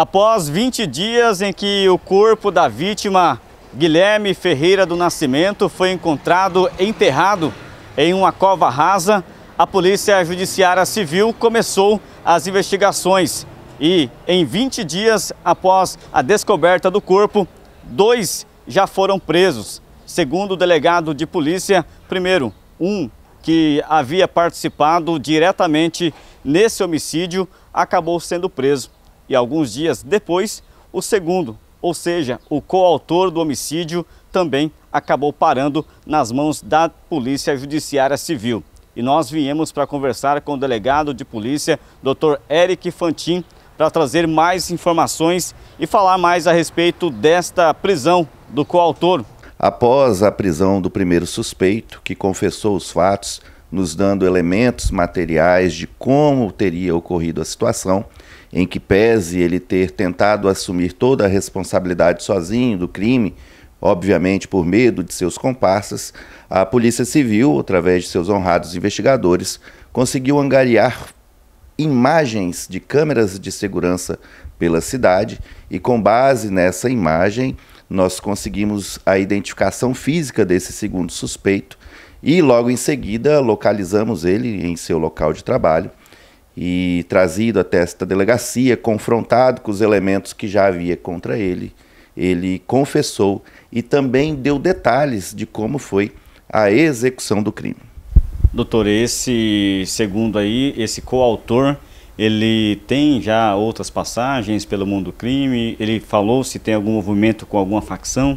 Após 20 dias em que o corpo da vítima, Guilherme Ferreira do Nascimento, foi encontrado enterrado em uma cova rasa, a Polícia Judiciária Civil começou as investigações. E em 20 dias após a descoberta do corpo, dois já foram presos. Segundo o delegado de polícia, primeiro, um que havia participado diretamente nesse homicídio acabou sendo preso e alguns dias depois, o segundo, ou seja, o coautor do homicídio, também acabou parando nas mãos da Polícia Judiciária Civil. E nós viemos para conversar com o delegado de polícia, Dr. Eric Fantin, para trazer mais informações e falar mais a respeito desta prisão do coautor. Após a prisão do primeiro suspeito, que confessou os fatos, nos dando elementos materiais de como teria ocorrido a situação, em que pese ele ter tentado assumir toda a responsabilidade sozinho do crime, obviamente por medo de seus comparsas, a Polícia Civil, através de seus honrados investigadores, conseguiu angariar imagens de câmeras de segurança pela cidade e com base nessa imagem nós conseguimos a identificação física desse segundo suspeito e logo em seguida localizamos ele em seu local de trabalho e trazido até esta delegacia, confrontado com os elementos que já havia contra ele. Ele confessou e também deu detalhes de como foi a execução do crime. Doutor, esse segundo aí, esse coautor, ele tem já outras passagens pelo mundo do crime? Ele falou se tem algum movimento com alguma facção?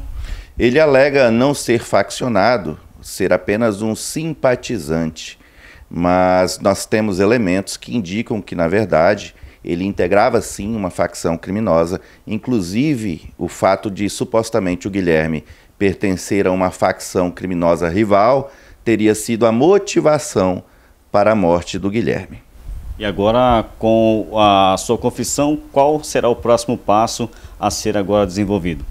Ele alega não ser faccionado, ser apenas um simpatizante mas nós temos elementos que indicam que, na verdade, ele integrava sim uma facção criminosa, inclusive o fato de supostamente o Guilherme pertencer a uma facção criminosa rival teria sido a motivação para a morte do Guilherme. E agora, com a sua confissão, qual será o próximo passo a ser agora desenvolvido?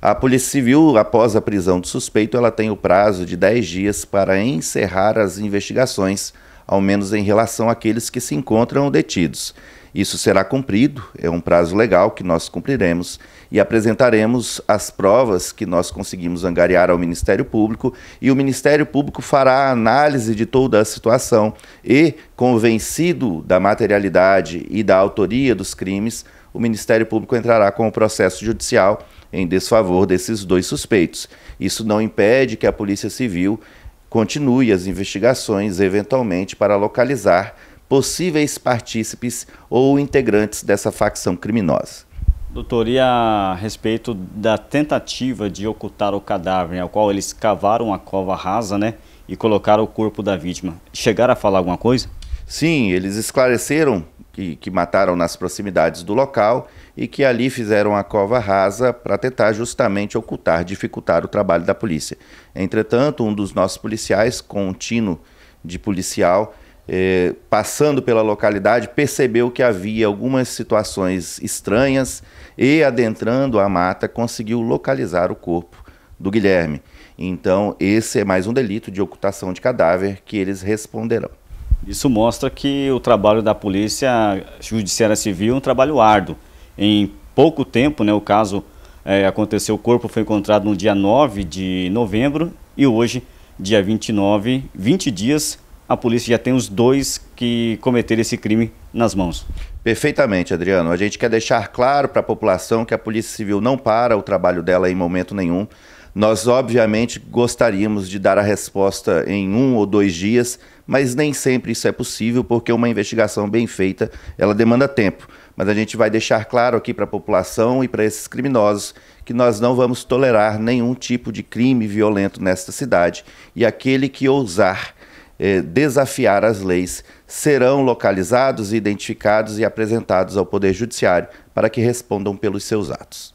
A Polícia Civil, após a prisão do suspeito, ela tem o prazo de 10 dias para encerrar as investigações ao menos em relação àqueles que se encontram detidos. Isso será cumprido, é um prazo legal que nós cumpriremos e apresentaremos as provas que nós conseguimos angariar ao Ministério Público e o Ministério Público fará a análise de toda a situação e, convencido da materialidade e da autoria dos crimes, o Ministério Público entrará com o processo judicial em desfavor desses dois suspeitos. Isso não impede que a Polícia Civil continue as investigações, eventualmente, para localizar possíveis partícipes ou integrantes dessa facção criminosa. Doutor, e a respeito da tentativa de ocultar o cadáver, ao qual eles cavaram a cova rasa, né, e colocaram o corpo da vítima, chegaram a falar alguma coisa? Sim, eles esclareceram que, que mataram nas proximidades do local e que ali fizeram a cova rasa para tentar justamente ocultar, dificultar o trabalho da polícia. Entretanto, um dos nossos policiais, contínuo de policial, eh, passando pela localidade, percebeu que havia algumas situações estranhas e, adentrando a mata, conseguiu localizar o corpo do Guilherme. Então, esse é mais um delito de ocultação de cadáver que eles responderão. Isso mostra que o trabalho da Polícia Judiciária Civil é um trabalho árduo. Em pouco tempo, né, o caso é, aconteceu, o corpo foi encontrado no dia 9 de novembro e hoje, dia 29, 20 dias, a polícia já tem os dois que cometeram esse crime nas mãos. Perfeitamente, Adriano. A gente quer deixar claro para a população que a Polícia Civil não para o trabalho dela em momento nenhum. Nós, obviamente, gostaríamos de dar a resposta em um ou dois dias, mas nem sempre isso é possível, porque uma investigação bem feita ela demanda tempo. Mas a gente vai deixar claro aqui para a população e para esses criminosos que nós não vamos tolerar nenhum tipo de crime violento nesta cidade. E aquele que ousar eh, desafiar as leis serão localizados, identificados e apresentados ao Poder Judiciário para que respondam pelos seus atos.